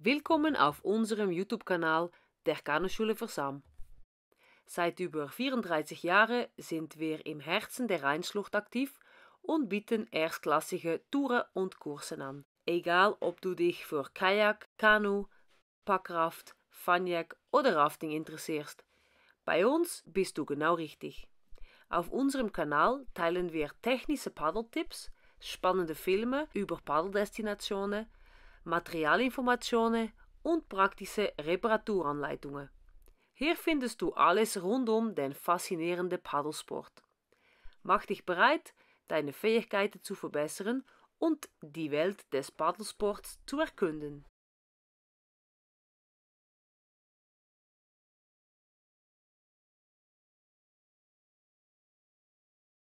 Willkommen auf unserem YouTube-Kanal der Kanuschule für Sam. Seit über 34 Jahren sind wir im Herzen der Rheinschlucht aktiv und bieten erstklassige Touren und Kursen an. Egal, ob du dich für Kajak, Kanu, Packraft, Faniak oder Rafting interessierst. Bei uns bist du genau richtig. Auf unserem Kanal teilen wir technische Paddeltipps, spannende Filme über Paddeldestinationen Materialinformationen und praktische Reparaturanleitungen. Hier findest du alles rund um den faszinierenden Paddelsport. Mach dich bereit, deine Fähigkeiten zu verbessern und die Welt des Paddelsports zu erkunden.